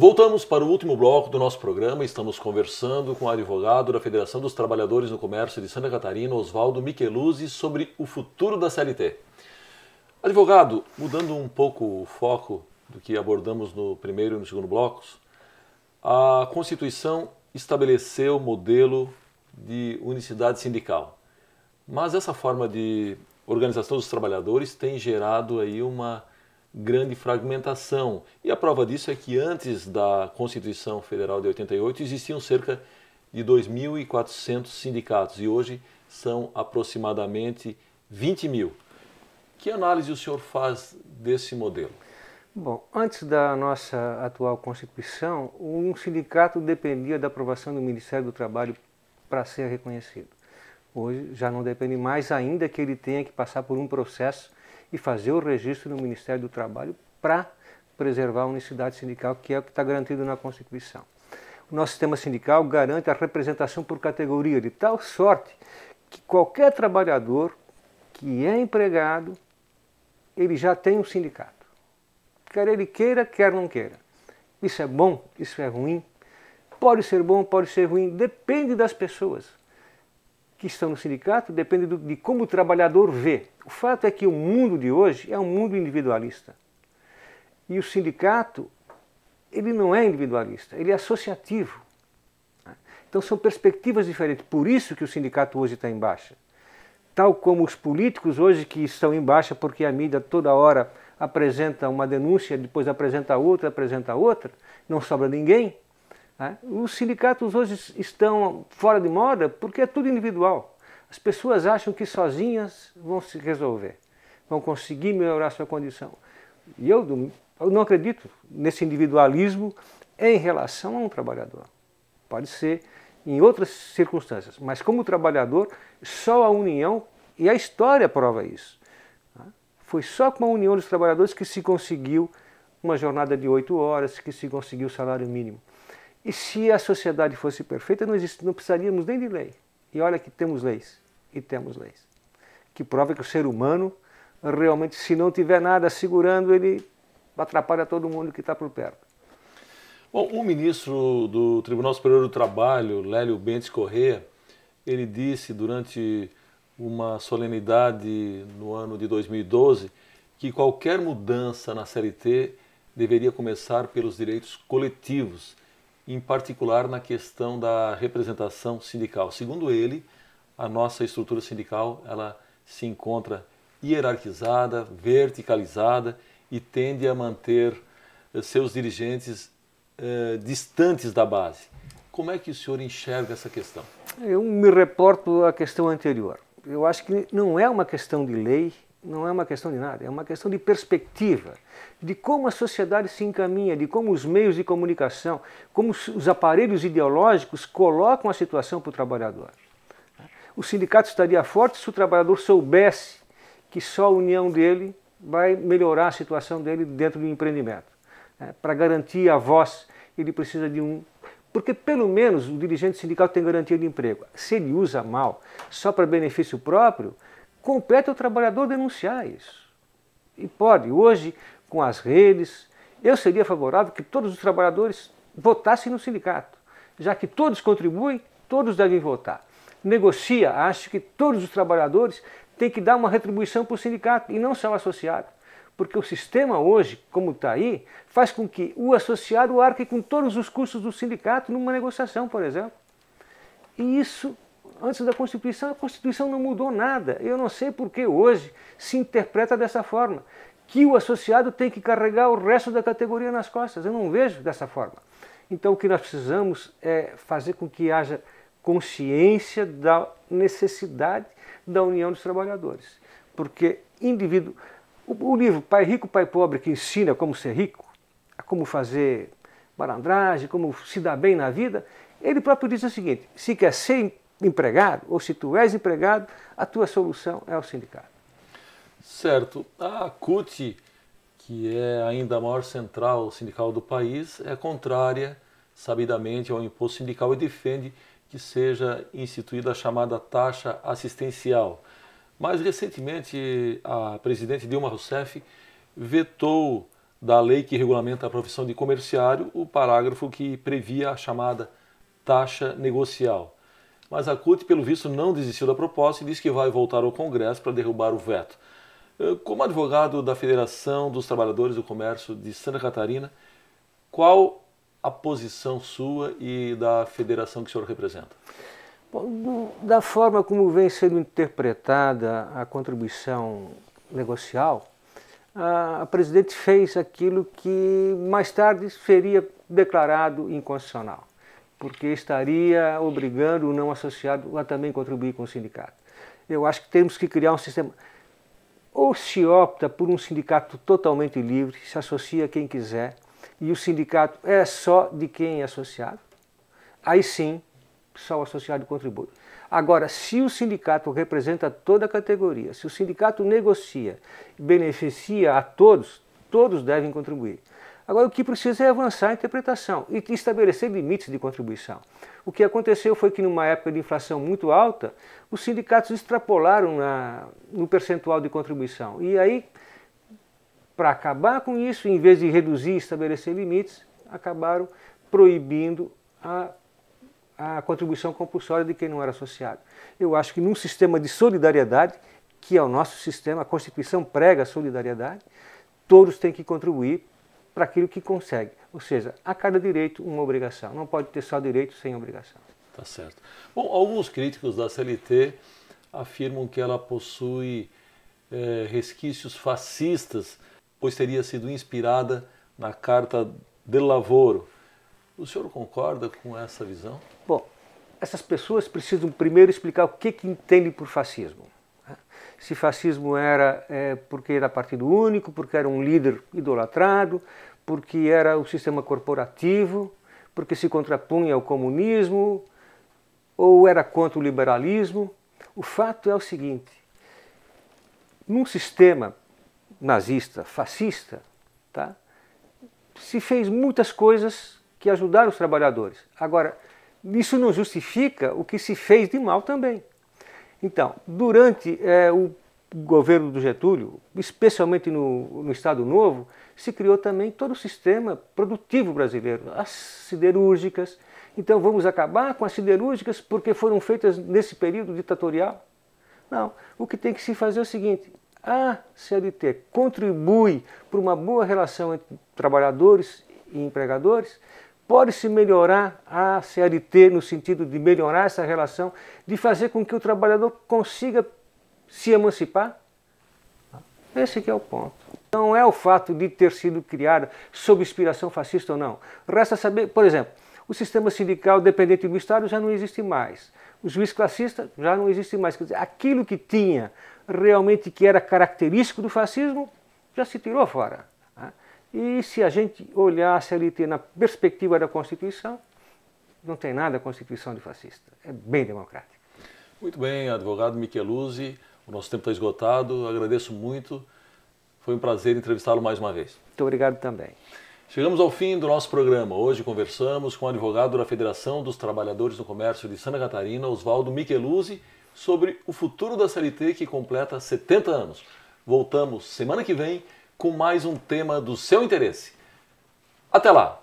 Voltamos para o último bloco do nosso programa. Estamos conversando com o advogado da Federação dos Trabalhadores no Comércio de Santa Catarina, Oswaldo Micheluzzi, sobre o futuro da CLT. Advogado, mudando um pouco o foco do que abordamos no primeiro e no segundo blocos, a Constituição estabeleceu o modelo de unicidade sindical. Mas essa forma de organização dos trabalhadores tem gerado aí uma grande fragmentação. E a prova disso é que antes da Constituição Federal de 88 existiam cerca de 2.400 sindicatos e hoje são aproximadamente 20 mil. Que análise o senhor faz desse modelo? Bom, antes da nossa atual Constituição, um sindicato dependia da aprovação do Ministério do Trabalho para ser reconhecido. Hoje já não depende mais, ainda que ele tenha que passar por um processo e fazer o registro no Ministério do Trabalho para preservar a unicidade sindical, que é o que está garantido na Constituição. O nosso sistema sindical garante a representação por categoria, de tal sorte que qualquer trabalhador que é empregado, ele já tem um sindicato. Quer ele queira, quer não queira. Isso é bom, isso é ruim. Pode ser bom, pode ser ruim, depende das pessoas que estão no sindicato depende do, de como o trabalhador vê. O fato é que o mundo de hoje é um mundo individualista. E o sindicato, ele não é individualista, ele é associativo. Então são perspectivas diferentes. Por isso que o sindicato hoje está em baixa. Tal como os políticos hoje que estão em baixa porque a mídia toda hora apresenta uma denúncia, depois apresenta outra, apresenta outra, não sobra ninguém. Né? Os sindicatos hoje estão fora de moda porque é tudo individual. As pessoas acham que sozinhas vão se resolver, vão conseguir melhorar sua condição. E eu, eu não acredito nesse individualismo em relação a um trabalhador. Pode ser em outras circunstâncias, mas como trabalhador, só a união, e a história prova isso. Né? Foi só com a união dos trabalhadores que se conseguiu uma jornada de oito horas, que se conseguiu o salário mínimo. E se a sociedade fosse perfeita, não, não precisaríamos nem de lei. E olha que temos leis, e temos leis. Que prova que o ser humano, realmente, se não tiver nada segurando, ele atrapalha todo mundo que está por perto. Bom, o ministro do Tribunal Superior do Trabalho, Lélio Bentes Corrêa, ele disse durante uma solenidade no ano de 2012 que qualquer mudança na CLT deveria começar pelos direitos coletivos em particular na questão da representação sindical. Segundo ele, a nossa estrutura sindical ela se encontra hierarquizada, verticalizada e tende a manter eh, seus dirigentes eh, distantes da base. Como é que o senhor enxerga essa questão? Eu me reporto à questão anterior. Eu acho que não é uma questão de lei, não é uma questão de nada, é uma questão de perspectiva, de como a sociedade se encaminha, de como os meios de comunicação, como os aparelhos ideológicos colocam a situação para o trabalhador. O sindicato estaria forte se o trabalhador soubesse que só a união dele vai melhorar a situação dele dentro do empreendimento. Né, para garantir a voz, ele precisa de um porque pelo menos o dirigente sindical tem garantia de emprego. Se ele usa mal só para benefício próprio, Completa o trabalhador denunciar isso. E pode, hoje, com as redes, eu seria favorável que todos os trabalhadores votassem no sindicato. Já que todos contribuem, todos devem votar. Negocia, acho que todos os trabalhadores têm que dar uma retribuição para o sindicato e não só o associado. Porque o sistema hoje, como está aí, faz com que o associado arque com todos os custos do sindicato numa negociação, por exemplo. E isso antes da Constituição, a Constituição não mudou nada. Eu não sei por que hoje se interpreta dessa forma, que o associado tem que carregar o resto da categoria nas costas. Eu não vejo dessa forma. Então, o que nós precisamos é fazer com que haja consciência da necessidade da união dos trabalhadores. Porque indivíduo. O, livro Pai Rico, Pai Pobre, que ensina como ser rico, como fazer balandragem, como se dar bem na vida, ele próprio diz o seguinte: se quer ser empregado, ou se tu és empregado, a tua solução é o sindicato. Certo. A CUT, que é ainda a maior central sindical do país, é contrária, sabidamente, ao imposto sindical e defende que seja instituída a chamada taxa assistencial. Mas recentemente a presidente Dilma Rousseff vetou da lei que regulamenta a profissão de comerciário o parágrafo que previa a chamada taxa negocial mas a CUT, pelo visto, não desistiu da proposta e diz que vai voltar ao Congresso para derrubar o veto. Eh, como advogado da Federação dos Trabalhadores do Comércio de Santa Catarina, qual a posição sua e da federação que o senhor representa? Bom, da forma como vem sendo interpretada a contribuição negocial, a, a presidente fez aquilo que mais tarde seria declarado inconstitucional porque estaria obrigando o não associado a também contribuir com o sindicato. Eu acho que temos que criar um sistema. Ou se opta por um sindicato totalmente livre, se associa quem quiser, e o sindicato é só de quem é associado, aí sim só o associado contribui. Agora, se o sindicato representa toda a categoria, se o sindicato negocia, e beneficia a todos, todos devem contribuir. Agora, o que precisa é avançar a interpretação e estabelecer limites de contribuição. O que aconteceu foi que, numa época de inflação muito alta, os sindicatos extrapolaram na, no percentual de contribuição. E aí, para acabar com isso, em vez de reduzir e estabelecer limites, acabaram proibindo a, a contribuição compulsória de quem não era associado. Eu acho que num sistema de solidariedade, que é o nosso sistema, a Constituição prega a solidariedade, todos têm que contribuir para aquilo que consegue. Ou seja, a cada direito, uma obrigação. Não pode ter só direito sem obrigação. Tá certo. Bom, alguns críticos da CLT afirmam que ela possui é, resquícios fascistas, pois teria sido inspirada na Carta de Lavoro. O senhor concorda com essa visão? Bom, essas pessoas precisam primeiro explicar o que, que entendem por fascismo se fascismo era é, porque era partido único, porque era um líder idolatrado, porque era o sistema corporativo, porque se contrapunha ao comunismo, ou era contra o liberalismo. O fato é o seguinte: num sistema nazista, fascista, tá, se fez muitas coisas que ajudaram os trabalhadores. Agora, isso não justifica o que se fez de mal também. Então, durante é, o governo do Getúlio, especialmente no, no, Estado Novo, se criou também todo o sistema produtivo brasileiro, as siderúrgicas. Então, vamos acabar com as siderúrgicas porque foram feitas nesse período ditatorial? Não. O que tem que se fazer é o seguinte: a CLT contribui para uma boa relação entre trabalhadores e empregadores, pode-se melhorar a CLT no sentido de melhorar essa relação, de fazer com que o trabalhador consiga se emancipar? Esse que é o ponto. Não é o fato de ter sido criada sob inspiração fascista ou não. Resta saber, por exemplo, o sistema sindical dependente do Estado já não existe mais. O juiz classista já não existe mais. Quer dizer, aquilo que tinha realmente que era característico do fascismo já se tirou fora. E se a gente olhar a CLT na perspectiva da Constituição, não tem nada a Constituição de fascista. É bem democrática. Muito bem, advogado Micheluzzi, o nosso tempo está esgotado. Agradeço muito. Foi um prazer entrevistá-lo mais uma vez. Muito obrigado também. Chegamos ao fim do nosso programa. Hoje conversamos com o advogado da Federação dos Trabalhadores do Comércio de Santa Catarina, Oswaldo Micheluzzi, sobre o futuro da CLT que completa 70 anos. Voltamos semana que vem com mais um tema do seu interesse. Até lá!